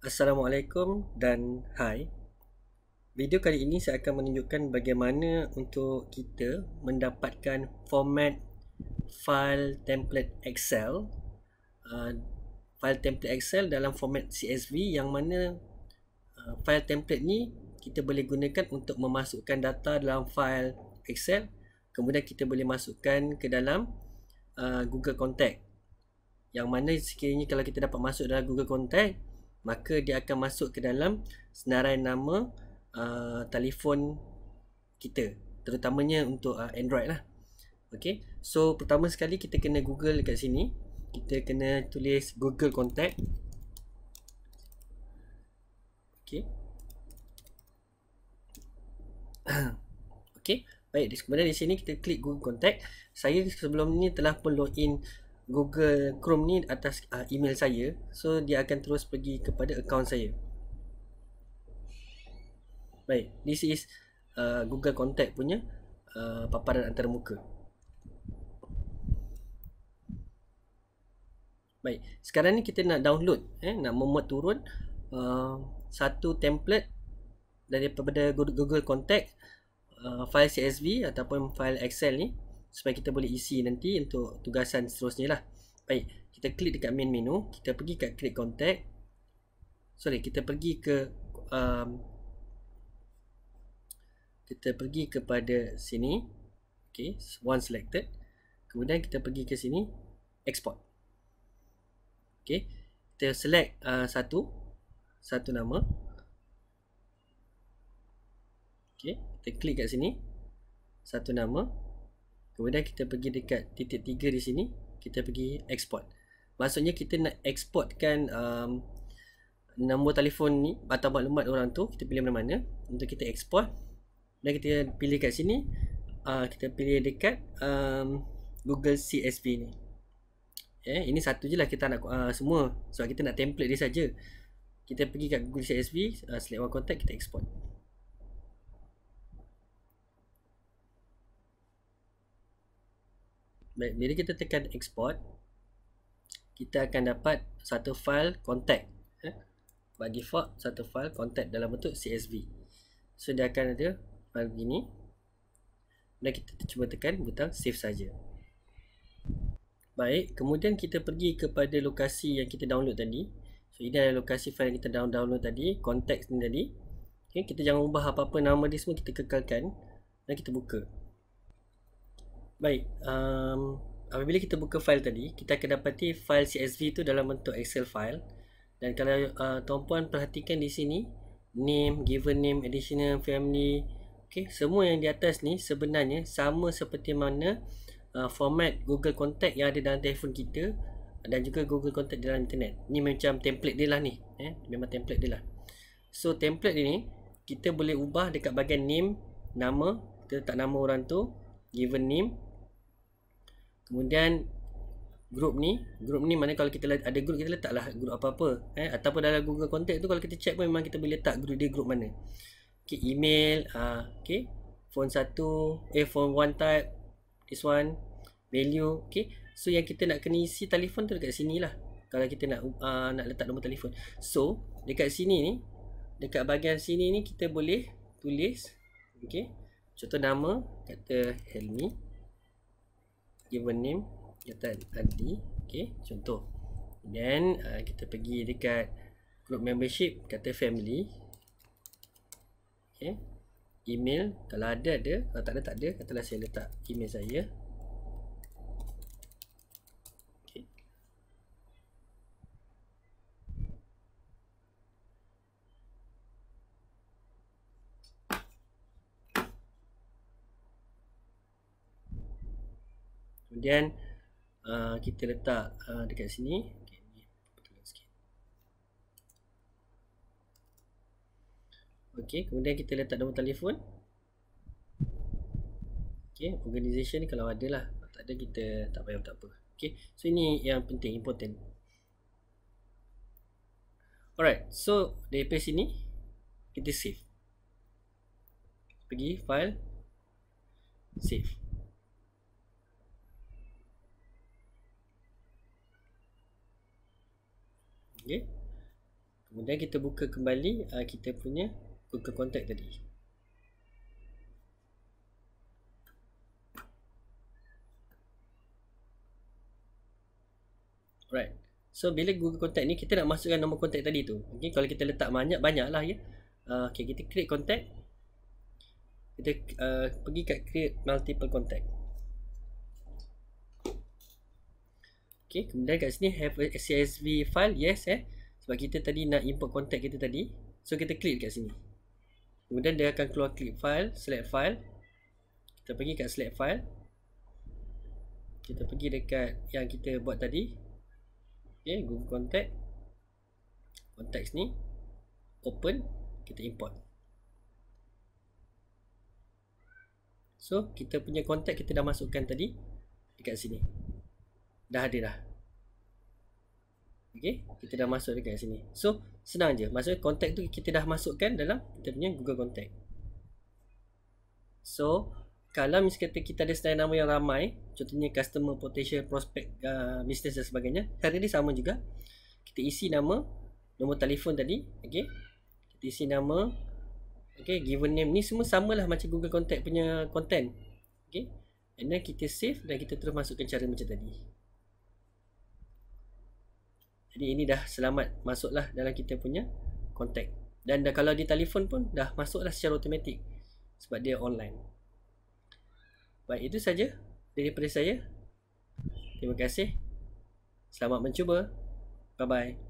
Assalamualaikum dan hai. Video kali ini saya akan menunjukkan bagaimana untuk kita mendapatkan format file template Excel uh, file template Excel dalam format CSV yang mana uh, file template ni kita boleh gunakan untuk memasukkan data dalam file Excel kemudian kita boleh masukkan ke dalam uh, Google Contact. Yang mana sekiranya kalau kita dapat masuk dalam Google Contact maka dia akan masuk ke dalam senarai nama uh, telefon kita terutamanya untuk uh, Android lah okay so pertama sekali kita kena google dekat sini kita kena tulis google contact okay okay baik kemudian di sini kita klik google contact saya sebelum ni telah pun login Google Chrome ni atas uh, email saya so dia akan terus pergi kepada account saya baik this is uh, Google contact punya uh, paparan antarmuka baik sekarang ni kita nak download eh nak memuat turun uh, satu template daripada Google contact uh, file CSV ataupun file Excel ni supaya kita boleh isi nanti untuk tugasan seterusnya lah baik kita klik dekat main menu kita pergi kat create contact sorry kita pergi ke um, kita pergi kepada sini ok one selected kemudian kita pergi ke sini export ok kita select uh, satu satu nama ok kita klik kat sini satu nama Kemudian kita pergi dekat titik tiga di sini Kita pergi export Maksudnya kita nak exportkan um, Nombor telefon ni Atau maklumat orang tu Kita pilih mana-mana Untuk kita export Dan kita pilih kat sini uh, Kita pilih dekat um, Google CSV ni Okay, eh, Ini satu je lah kita nak uh, semua Sebab kita nak template dia saja. Kita pergi kat Google CSV uh, Select one contact Kita export Baik, bila kita tekan export kita akan dapat satu file contact eh? bagi default satu file contact dalam bentuk CSV so dia akan ada file begini dan kita cuba tekan butang save saja. baik kemudian kita pergi kepada lokasi yang kita download tadi so ini adalah lokasi file yang kita download tadi contact ni tadi okay, kita jangan ubah apa-apa nama dia semua kita kekalkan dan kita buka Baik, um, apabila kita buka file tadi, kita akan dapati file CSV itu dalam bentuk Excel file. Dan kalau uh, tuan-puan perhatikan di sini, name, given name, additional, family, okay, semua yang di atas ni sebenarnya sama seperti mana uh, format Google Contact yang ada dalam telefon kita dan juga Google Contact dalam internet. Ni macam template dia lah ni. Eh? Memang template dia lah. So, template ni kita boleh ubah dekat bahagian name, nama, kita letak nama orang tu, given name, Kemudian group ni group ni mana kalau kita ada group Kita letaklah group apa-apa eh? Ataupun dalam Google Contact tu Kalau kita check pun memang kita boleh letak group dia group mana Okay, email uh, Okay Phone satu Eh, phone one type This one Value Okay So yang kita nak kena isi telefon tu dekat sini lah Kalau kita nak uh, nak letak nombor telefon So Dekat sini ni Dekat bahagian sini ni kita boleh tulis Okay Contoh nama Kata Helmi given name Jatan Adli okay, Contoh Then uh, kita pergi dekat Group membership kata family okay. Email Kalau ada ada, kalau tak ada tak ada Katalah saya letak email saya Kemudian uh, kita letak uh, dekat sini. Okey, kemudian kita letak nombor telefon. Okey, organisation ni kalau ada lah. Kalau tak ada kita tak payah tak apa. Okey. So ini yang penting important. Alright, so dari sini kita save. Pergi file save. okay. Ya. kemudian kita buka kembali uh, kita punya Google Contact tadi right so bila Google Contact ni kita nak masukkan nombor kontak tadi tu okay, kalau kita letak banyak-banyak lah ya. uh, okay, kita create contact kita uh, pergi kat create multiple contact Okay, kemudian kat sini have a CSV file, yes eh. Sebab kita tadi nak import contact kita tadi. So kita klik kat sini. Kemudian dia akan keluar clip file, select file. Kita pergi kat select file. Kita pergi dekat yang kita buat tadi. Okay, Google Contact. Contacts ni. Open. Kita import. So, kita punya contact kita dah masukkan tadi. Dekat sini dah ada dah Okay, kita dah masuk dekat sini So, senang je Maksudnya contact tu kita dah masukkan dalam kita punya Google Contact So, kalau misalkan kita ada selain nama yang ramai Contohnya customer, potential, prospect, uh, business dan sebagainya Cara ni sama juga Kita isi nama Nombor telefon tadi Okay Kita isi nama Okay, given name ni semua sama lah macam Google Contact punya content Okay And then kita save dan kita terus masukkan cara macam tadi jadi ini dah selamat masuklah dalam kita punya kontak. Dan dah, kalau di telefon pun dah masuklah secara otomatik sebab dia online. Baik, itu saja dari daripada saya. Terima kasih. Selamat mencuba. Bye-bye.